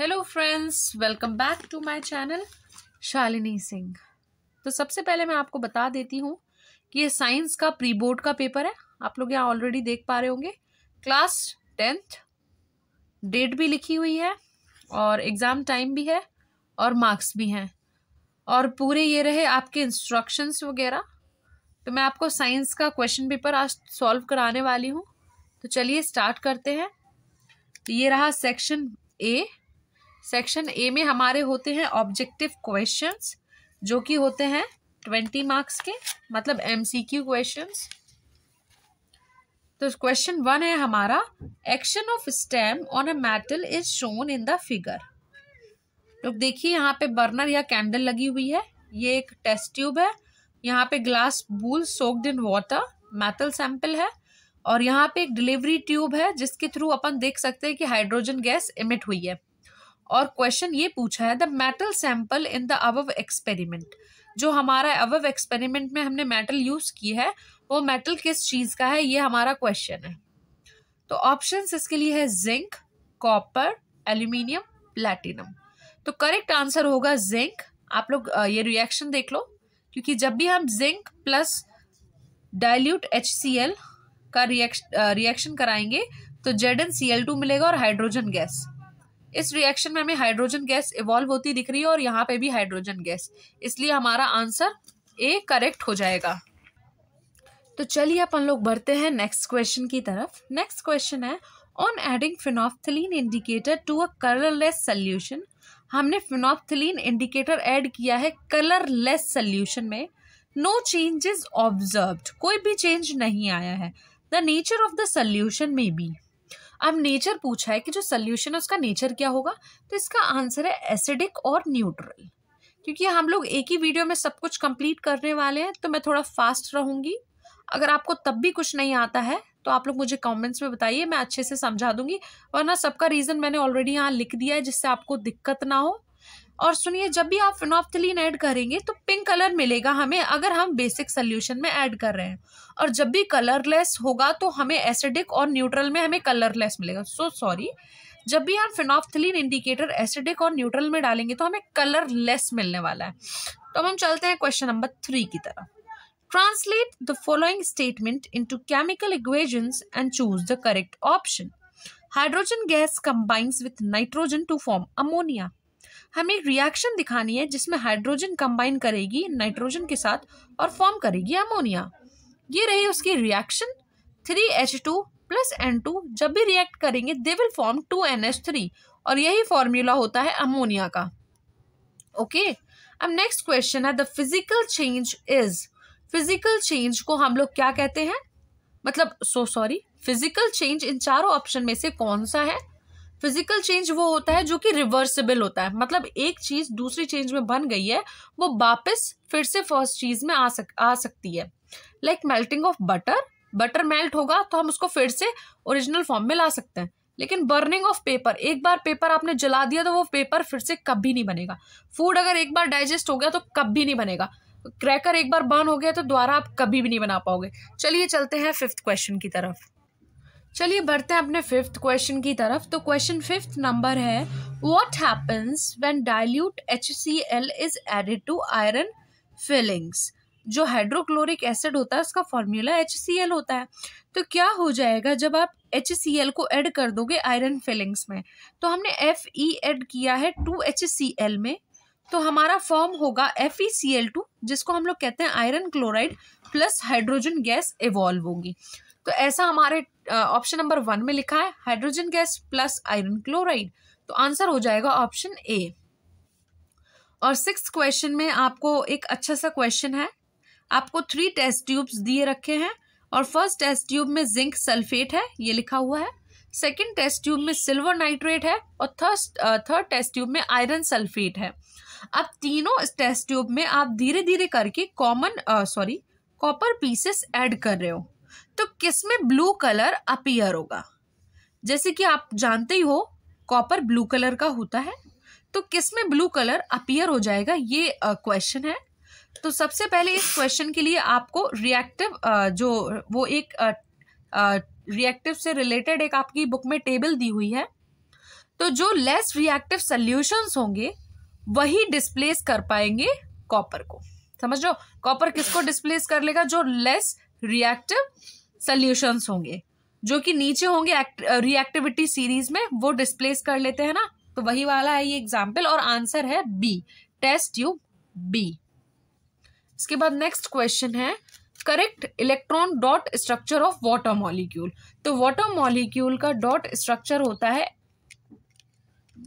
Hello friends welcome back to my channel Shalini Singh तो सबसे पहले मैं आपको बता देती हूँ कि ये साइंस का प्री बोर्ड का पेपर है आप लोग यहाँ ऑलरेडी देख पा रहे होंगे क्लास टेंथ डेट भी लिखी हुई है और एग्ज़ाम टाइम भी है और मार्क्स भी हैं और पूरे ये रहे आपके इंस्ट्रक्शंस वगैरह तो मैं आपको साइंस का क्वेश्चन पेपर आज सॉल्व कराने वाली हूँ तो चलिए स्टार्ट करते हैं ये रहा सेक्शन ए सेक्शन ए में हमारे होते हैं ऑब्जेक्टिव क्वेश्चंस जो कि होते हैं ट्वेंटी मार्क्स के मतलब एमसीक्यू क्वेश्चंस तो क्वेश्चन वन है हमारा action of steam on a metal is shown in the figure तो देखिए यहाँ पे बर्नर या कैंडल लगी हुई है ये एक टेस्ट ट्यूब है यहाँ पे glass wool soaked in water metal sample है और यहाँ पे एक डिलीवरी ट्यूब है जिसके थ्रू अपन देख सकते हैं कि हाइड्रोजन गैस इमिट हुई है और क्वेश्चन ये पूछा है the metal sample in the uh experiment जो हमारा अवव एक्सपेरिमेंट में हमने मेटल यूज की है वो मेटल किस चीज का है ये हमारा क्वेश्चन है तो ऑप्शन इसके लिए है जिंक कॉपर एल्यूमिनियम प्लेटिनम तो करेक्ट आंसर होगा जिंक आप लोग ये रिएक्शन देख लो क्योंकि जब भी हम जिंक प्लस डाइल्यूट एच का रिएक्शन रिएक्शन कराएंगे तो Z N C L two मिलेगा और हाइड्रोजन गैस इस रिएक्शन में हमें हाइड्रोजन गैस इवॉल्व होती दिख रही है और यहाँ पे भी हाइड्रोजन गैस इसलिए हमारा आंसर ए करेक्ट हो जाएगा तो चलिए अपन लोग बढ़ते हैं नेक्स्ट क्वेश्चन की तरफ नेक्स्ट क्वेश्चन है on adding phenolphthalein indicator to a colourless solution हमने फिनॉफ्थलीन इंडिकेटर ऐड किया है कलरलेस सल्यूशन में नो चेंज इज ऑब्जर्व कोई भी चेंज नहीं आया है the nature of the solution में बी अब नेचर पूछा है कि जो सल्यूशन है उसका नेचर क्या होगा तो इसका आंसर है एसिडिक और न्यूट्रल क्योंकि हम लोग एक ही वीडियो में सब कुछ कंप्लीट करने वाले हैं तो मैं थोड़ा फास्ट रहूँगी अगर आपको तब भी कुछ नहीं आता है तो आप लोग मुझे कमेंट्स में बताइए मैं अच्छे से समझा दूंगी वरना सबका रीज़न मैंने ऑलरेडी यहाँ लिख दिया है जिससे आपको दिक्कत ना हो और सुनिए जब भी आप फिनोफ्थलिन ऐड करेंगे तो पिंक कलर मिलेगा हमें अगर हम बेसिक सोल्यूशन में ऐड कर रहे हैं और जब भी कलरलेस होगा तो हमें एसिडिक और न्यूट्रल में हमें कलरलेस मिलेगा सो so, सॉरी जब भी हम फिनोफ्थलिन इंडिकेटर एसिडिक और न्यूट्रल में डालेंगे तो हमें कलरलेस मिलने वाला है तो अब हम चलते हैं क्वेश्चन नंबर थ्री की तरफ translate the following statement into chemical equations and choose the correct option hydrogen gas combines with nitrogen to form ammonia हमें एक रिएक्शन दिखानी है जिसमें हाइड्रोजन कंबाइन करेगी नाइट्रोजन के साथ और फॉर्म करेगी अमोनिया ये रही उसकी reaction three H two plus N two जब भी रिएक्ट करेंगे they will form two N H three और यही फॉर्मूला होता है अमोनिया का ओके अब नेक्स्ट क्वेश्चन है the physical change is physical change को हम लोग क्या कहते हैं मतलब सो सॉरी फिजिकल चेंज इन चारों ऑप्शन में से कौन सा है फिजिकल चेंज वो होता है जो कि रिवर्सिबल होता है मतलब एक चीज़ दूसरी चेंज में बन गई है वो वापस फिर से फर्स्ट चीज़ में आ सक आ सकती है like melting of butter butter melt होगा तो हम उसको फिर से ओरिजिनल फॉर्म में ला सकते हैं लेकिन बर्निंग ऑफ पेपर एक बार पेपर आपने जला दिया तो वो पेपर फिर से कभी नहीं बनेगा फूड अगर एक बार डाइजेस्ट हो गया तो कभी नहीं बनेगा क्रैकर एक बार बर्न हो गया तो दोबारा आप कभी भी नहीं बना पाओगे चलिए चलते हैं फिफ्थ क्वेश्चन की तरफ चलिए बढ़ते हैं अपने फिफ्थ क्वेश्चन की तरफ तो क्वेश्चन फिफ्थ नंबर है what happens when dilute H C L is added to iron filings जो हाइड्रोक्लोरिक एसिड होता है उसका फॉर्मूला एच सी एल होता है तो क्या हो जाएगा जब आप एच सी एल को ऐड कर दोगे आयरन फिलिंग्स में तो हमने एफ ई एड किया है टू एच सी एल में तो हमारा फॉर्म होगा F E C L two जिसको हम लोग कहते हैं iron chloride plus hydrogen gas evolve होगी तो ऐसा हमारे ऑप्शन नंबर वन में लिखा है hydrogen gas plus iron chloride तो आंसर हो जाएगा ऑप्शन ए और सिक्स क्वेश्चन में आपको एक अच्छा सा क्वेश्चन है आपको थ्री टेस्ट ट्यूब्स दिए रखे हैं और फर्स्ट टेस्ट ट्यूब में जिंक सल्फेट है ये लिखा हुआ है सेकेंड टेस्ट ट्यूब में सिल्वर नाइट्रेट है और थर्स्ट थर्ड टेस्ट ट्यूब में आयरन सल्फेट है अब तीनों टेस्ट ट्यूब में आप धीरे धीरे करके common sorry copper pieces add कर रहे हो तो किस में ब्लू कलर अपीयर होगा जैसे कि आप जानते ही हो कॉपर ब्लू कलर का होता है तो किस में ब्लू कलर अपीयर हो जाएगा ये क्वेश्चन है तो सबसे पहले इस क्वेश्चन के लिए आपको रिएक्टिव जो वो एक रिएक्टिव से रिलेटेड एक आपकी बुक में टेबल दी हुई है तो जो लेस रिएक्टिव सॉल्यूशंस होंगे वही डिस्प्लेस कर पाएंगे कॉपर को समझ लो कॉपर किसको डिस्प्लेस कर लेगा जो लेस रिएक्टिव सल्यूशंस होंगे जो कि नीचे होंगे रिएक्टिविटी सीरीज uh, में वो डिस्प्लेस कर लेते हैं ना तो वही वाला है ये एग्जाम्पल और आंसर है बी टेस्ट ट्यूब बी इसके बाद नेक्स्ट क्वेश्चन है correct electron dot structure of water molecule तो वाटर मॉलिक्यूल का डॉट स्ट्रक्चर होता है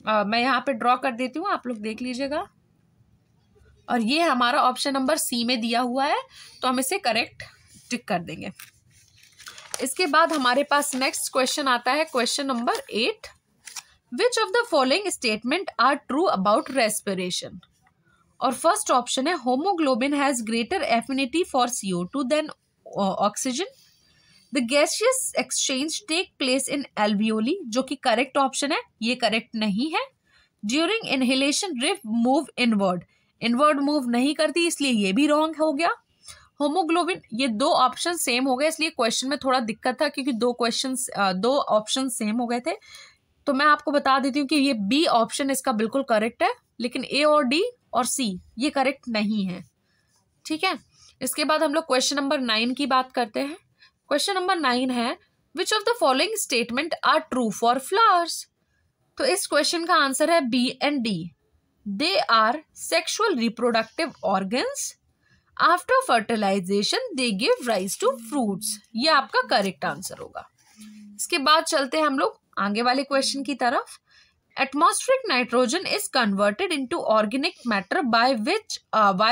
आ, uh, मैं यहाँ पे ड्रॉ कर देती हूँ आप लोग देख लीजिएगा और ये हमारा ऑप्शन नंबर सी में दिया हुआ है तो हम इसे करेक्ट टिक कर देंगे इसके बाद हमारे पास नेक्स्ट क्वेश्चन आता है question number eight which of the following statement are true about respiration और फर्स्ट ऑप्शन है haemoglobin has greater affinity for CO two than oxygen the gaseous exchange take place in alveoli जो कि correct option है ये correct नहीं है during inhalation rib move inward inward move नहीं करती इसलिए ये भी रॉन्ग हो गया होमोग्लोबिन ये दो ऑप्शन सेम हो गए इसलिए क्वेश्चन में थोड़ा दिक्कत था क्योंकि दो क्वेश्चन दो ऑप्शन सेम हो गए थे तो मैं आपको बता देती हूँ कि ये बी ऑप्शन इसका बिल्कुल करेक्ट है लेकिन ए और डी और सी ये करेक्ट नहीं है ठीक है इसके बाद हम लोग क्वेश्चन नंबर नाइन की बात करते हैं क्वेश्चन नंबर नाइन है which of the following statement are true for flowers तो इस क्वेश्चन का आंसर है B and D they are sexual reproductive organs after fertilisation they give rise to fruits ये आपका करेक्ट आंसर होगा इसके बाद चलते हैं हम लोग आगे वाले क्वेश्चन की तरफ atmospheric nitrogen is converted into organic matter by which by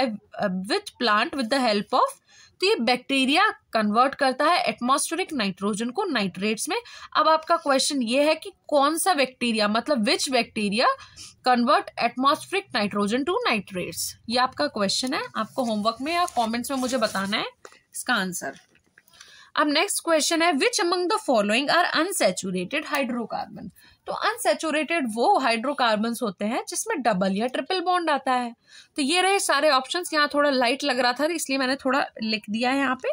which plant uh, uh, plant with the तो ये बैक्टीरिया कन्वर्ट करता है एटमॉस्फेरिक नाइट्रोजन को नाइट्रेट्स में अब आपका क्वेश्चन ये है कि कौन सा बैक्टीरिया मतलब which bacteria convert atmospheric nitrogen to nitrates ये आपका क्वेश्चन है आपको होमवर्क में या कमेंट्स में मुझे बताना है इसका आंसर अब नेक्स्ट क्वेश्चन है which among the following are unsaturated hydrocarbon तो अनसेचुरेटेड वो हाइड्रोकार्बन होते हैं जिसमें डबल या ट्रिपल बॉन्ड आता है तो ये रहे सारे ऑप्शन यहाँ थोड़ा लाइट लग रहा था इसलिए मैंने थोड़ा लिख दिया है यहाँ पे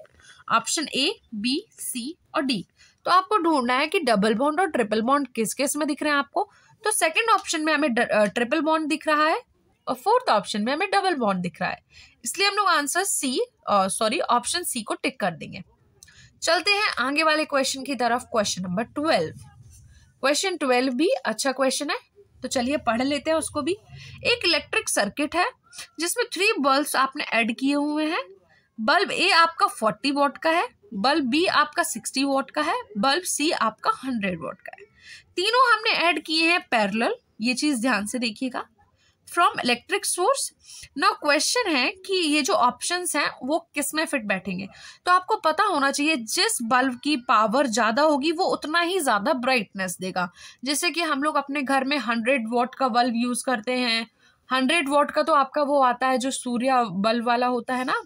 ऑप्शन ए बी सी और डी तो आपको ढूंढना है कि डबल बॉन्ड और ट्रिपल बॉन्ड किस किस में दिख रहे हैं आपको तो सेकंड ऑप्शन में हमें ट्रिपल बॉन्ड दिख रहा है और फोर्थ ऑप्शन में हमें डबल बॉन्ड दिख रहा है इसलिए हम लोग answer C sorry option C को टिक कर देंगे चलते हैं आगे वाले क्वेश्चन की तरफ question number twelve question twelve भी अच्छा क्वेश्चन है तो चलिए पढ़ लेते हैं उसको भी एक इलेक्ट्रिक सर्किट है जिसमें थ्री बल्ब आपने ऐड किए हुए हैं बल्ब ए आपका फोर्टी वॉट का है बल्ब बी आपका सिक्सटी वॉट का है बल्ब सी आपका हंड्रेड वॉट का है तीनों हमने ऐड किए हैं पैरल ये चीज़ ध्यान से देखिएगा फ्रॉम इलेक्ट्रिक सोर्स ना क्वेश्चन है कि ये जो ऑप्शंस हैं वो किस में फिट बैठेंगे तो आपको पता होना चाहिए जिस बल्ब की पावर ज़्यादा होगी वो उतना ही ज़्यादा ब्राइटनेस देगा जैसे कि हम लोग अपने घर में हंड्रेड वॉट का बल्ब यूज़ करते हैं हंड्रेड वॉट का तो आपका वो आता है जो सूर्य बल्ब वाला होता है ना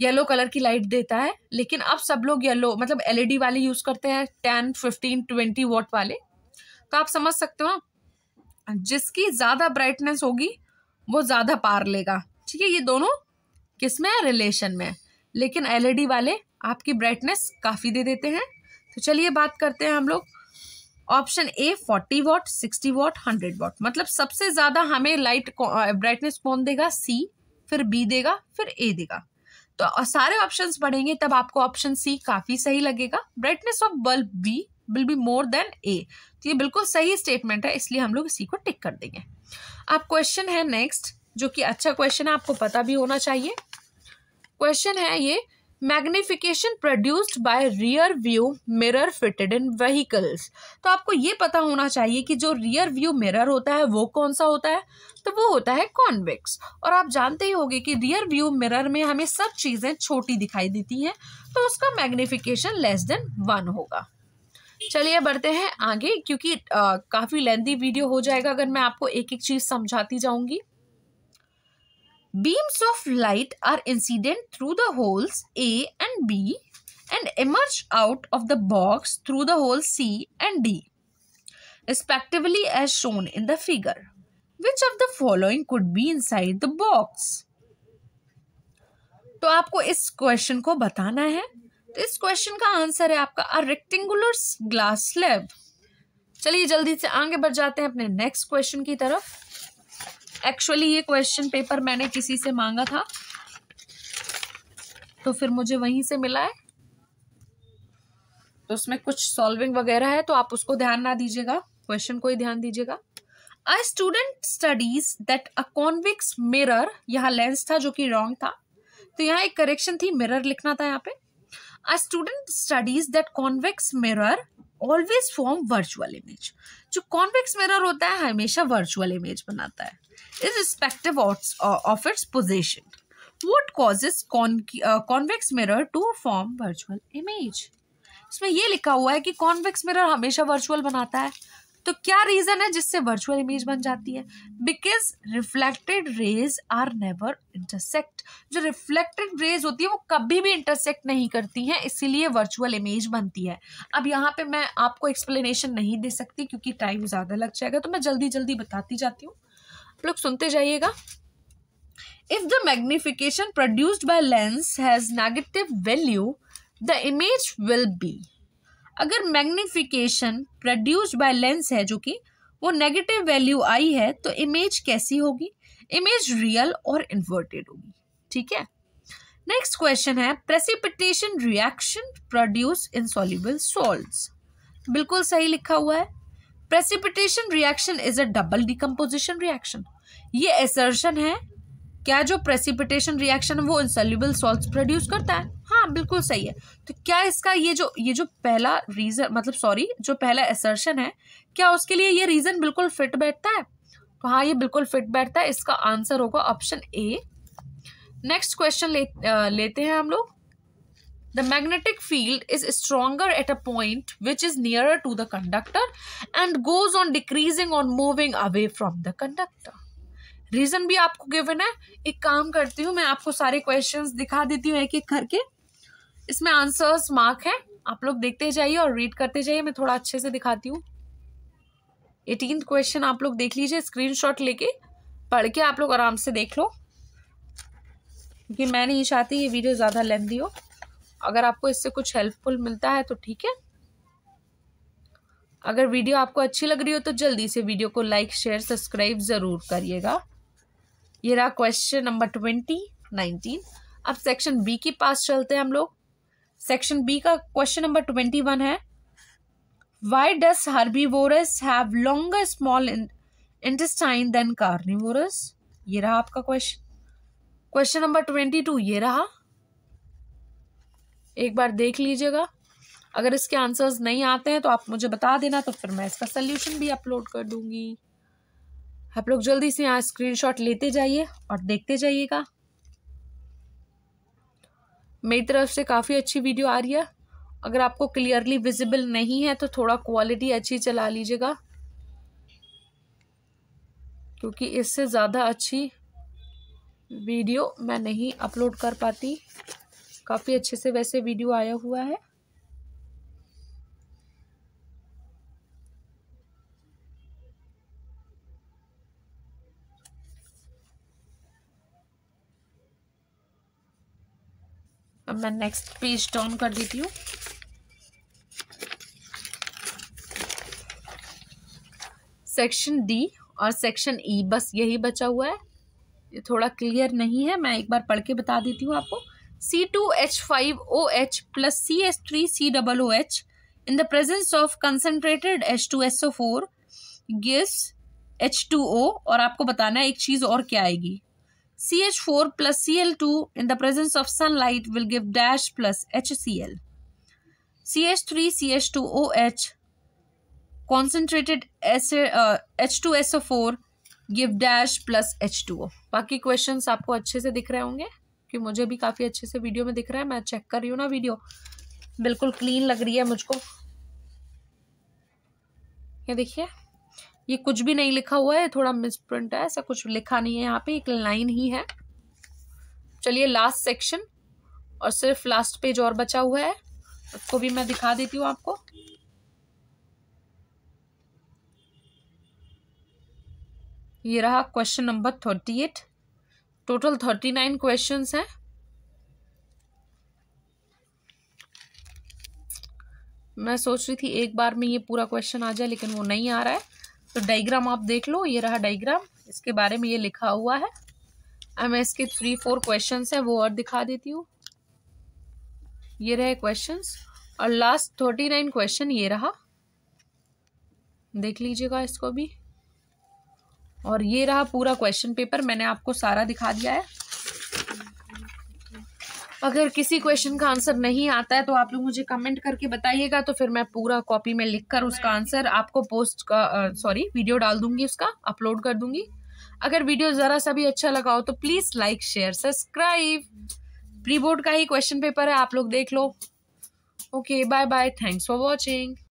येलो कलर की लाइट देता है लेकिन अब सब लोग येलो मतलब एलईडी e वाले यूज़ करते हैं टेन फिफ्टीन ट्वेंटी वॉट वाले तो आप समझ सकते हो ना जिसकी ज़्यादा ब्राइटनेस होगी वो ज़्यादा पार लेगा ठीक है ये दोनों किस में है रिलेशन में लेकिन एलईडी e वाले आपकी ब्राइटनेस काफ़ी दे देते हैं तो चलिए बात करते हैं हम लोग option A forty watt sixty watt hundred watt मतलब सबसे ज़्यादा हमें लाइट ब्राइटनेस कौन देगा सी फिर बी देगा फिर ए देगा तो सारे ऑप्शंस पढ़ेंगे तब आपको ऑप्शन सी काफ़ी सही लगेगा brightness of bulb B will be more than A तो ये बिल्कुल सही स्टेटमेंट है इसलिए हम लोग इसी को टिक कर देंगे अब क्वेश्चन है नेक्स्ट जो कि अच्छा क्वेश्चन है आपको पता भी होना चाहिए क्वेश्चन है ये magnification produced by rear view mirror fitted in vehicles तो आपको ये पता होना चाहिए कि जो रियर व्यू मिरर होता है वो कौन सा होता है तो वो होता है कॉन्वेक्स और आप जानते ही होंगे कि रियर व्यू मिरर में हमें सब चीज़ें छोटी दिखाई देती हैं तो उसका मैग्निफिकेशन लेस देन वन होगा चलिए बढ़ते हैं आगे क्योंकि आ, काफी लेंथी वीडियो हो जाएगा अगर मैं आपको एक एक चीज समझाती जाऊंगी beams of light are incident through the holes A and B and emerge out of the box through the hole C and D respectively as shown in the figure which of the following could be inside the box तो आपको इस question को बताना है तो इस question का answer है आपका अ रेक्टेंगुलर ग्लास स्लैब चलिए जल्दी से आगे बढ़ जाते हैं अपने नेक्स्ट क्वेश्चन की तरफ एक्चुअली ये क्वेश्चन पेपर मैंने किसी से मांगा था तो फिर मुझे वहीं से मिला है तो उसमें कुछ सॉल्विंग वगैरह है तो आप उसको ध्यान ना दीजिएगा क्वेश्चन को ही ध्यान दीजिएगा a student studies that a convex mirror यहाँ लेंस था जो कि रॉन्ग था तो यहाँ एक करेक्शन थी मिरर लिखना था यहाँ पे a student studies that convex mirror always form virtual image जो कॉन्वेक्स मिरर होता है हमेशा वर्चुअल इमेज बनाता है irrespective of its position what causes convex mirror to form virtual image इसमें ये लिखा हुआ है कि कॉन्वेक्स मिरर हमेशा वर्चुअल बनाता है तो क्या रीज़न है जिससे वर्चुअल इमेज बन जाती है because reflected rays are never intersect जो रिफ्लेक्टेड रेज होती है वो कभी भी इंटरसेक्ट नहीं करती हैं इसीलिए वर्चुअल इमेज बनती है अब यहाँ पे मैं आपको एक्सप्लेनेशन नहीं दे सकती क्योंकि टाइम ज़्यादा लग जाएगा तो मैं जल्दी जल्दी बताती जाती हूँ आप लोग सुनते जाइएगा if the magnification produced by lens has negative value the image will be अगर मैग्निफिकेशन प्रोड्यूस बाय लेंस है जो कि वो नेगेटिव वैल्यू आई है तो इमेज कैसी होगी इमेज रियल और इन्वर्टेड होगी ठीक है नेक्स्ट क्वेश्चन है precipitation reaction produce in insoluble salts बिल्कुल सही लिखा हुआ है precipitation reaction is a double decomposition reaction ये एसर्शन है क्या जो प्रेसिपिटेशन रिएक्शन वो इंसल्यूबल सॉल्ट प्रोड्यूस करता है हाँ बिल्कुल सही है तो क्या इसका ये जो ये जो पहला रीज़न मतलब सॉरी जो पहला एसर्शन है क्या उसके लिए ये रीज़न बिल्कुल फिट बैठता है तो हाँ ये बिल्कुल फिट बैठता है इसका आंसर होगा ऑप्शन ए नेक्स्ट क्वेश्चन ले, लेते हैं हम लोग the magnetic field is stronger at a point which is near to the conductor and goes on decreasing on moving away from the conductor reason भी आपको गिवन है एक काम करती हूँ मैं आपको सारे क्वेश्चंस दिखा देती हूँ एक एक करके इसमें आंसर्स मार्क है आप लोग देखते जाइए और रीड करते जाइए मैं थोड़ा अच्छे से दिखाती हूँ एटीन क्वेश्चन आप लोग देख लीजिए स्क्रीन लेके पढ़ के आप लोग आराम से देख लो क्योंकि मैं नहीं चाहती ये वीडियो ज़्यादा लेंदी हो अगर आपको इससे कुछ हेल्पफुल मिलता है तो ठीक है अगर वीडियो आपको अच्छी लग रही हो तो जल्दी से वीडियो को लाइक शेयर सब्सक्राइब ज़रूर करिएगा ये रहा क्वेश्चन नंबर ट्वेंटी नाइनटीन अब सेक्शन बी के पास चलते हैं हम लोग सेक्शन बी का क्वेश्चन नंबर ट्वेंटी वन है why does herbivores have longer small intestine than carnivores ये रहा आपका question question number twenty two ये रहा एक बार देख लीजिएगा अगर इसके आंसर्स नहीं आते हैं तो आप मुझे बता देना तो फिर मैं इसका सल्यूशन भी अपलोड कर दूंगी आप लोग जल्दी से यहाँ स्क्रीनशॉट लेते जाइए और देखते जाइएगा मेरी तरफ से काफ़ी अच्छी वीडियो आ रही है अगर आपको क्लियरली विजिबल नहीं है तो थोड़ा क्वालिटी अच्छी चला लीजिएगा क्योंकि इससे ज़्यादा अच्छी वीडियो मैं नहीं अपलोड कर पाती काफ़ी अच्छे से वैसे वीडियो आया हुआ है अब मैं नेक्स्ट पेज टर्न कर देती हूँ सेक्शन डी और सेक्शन ई e, बस यही बचा हुआ है ये थोड़ा क्लियर नहीं है मैं एक बार पढ़ के बता देती हूँ आपको C two H five O H plus C H three C double O H in the presence of concentrated two the O four gives H two O और आपको बताना है एक चीज़ और क्या आएगी CH4 plus Cl2 in the presence of sunlight will give dash plus HCl. CH3 CH2OH concentrated H2SO4 uh, give dash plus H two O बाकी question आपको अच्छे से दिख रहे होंगे कि मुझे भी काफ़ी अच्छे से वीडियो में दिख रहा है मैं चेक कर रही हूँ ना वीडियो बिल्कुल क्लीन लग रही है मुझको ये देखिए ये कुछ भी नहीं लिखा हुआ है थोड़ा मिसप्रिंट है ऐसा कुछ लिखा नहीं है यहाँ पे एक लाइन ही है चलिए लास्ट सेक्शन और सिर्फ लास्ट पेज और बचा हुआ है उसको भी मैं दिखा देती हूँ आपको ये रहा question number thirty eight total thirty nine questions हैं मैं सोच रही थी एक बार में ये पूरा क्वेश्चन आ जाए लेकिन वो नहीं आ रहा है तो डाइग्राम आप देख लो ये रहा डाइग्राम इसके बारे में ये लिखा हुआ है अब मैं इसके थ्री फोर क्वेश्चन हैं वो और दिखा देती हूँ ये रहे क्वेश्चन और लास्ट थर्टी नाइन क्वेश्चन ये रहा देख लीजिएगा इसको भी और ये रहा पूरा क्वेश्चन पेपर मैंने आपको सारा दिखा दिया है अगर किसी क्वेश्चन का आंसर नहीं आता है तो आप लोग मुझे कमेंट करके बताइएगा तो फिर मैं पूरा कॉपी में लिख कर उसका आंसर आपको पोस्ट का सॉरी वीडियो डाल दूंगी उसका अपलोड कर दूंगी अगर वीडियो ज़रा सा भी अच्छा लगा हो तो please like share subscribe pre board का ही क्वेश्चन पेपर है आप लोग देख लो okay bye bye thanks for watching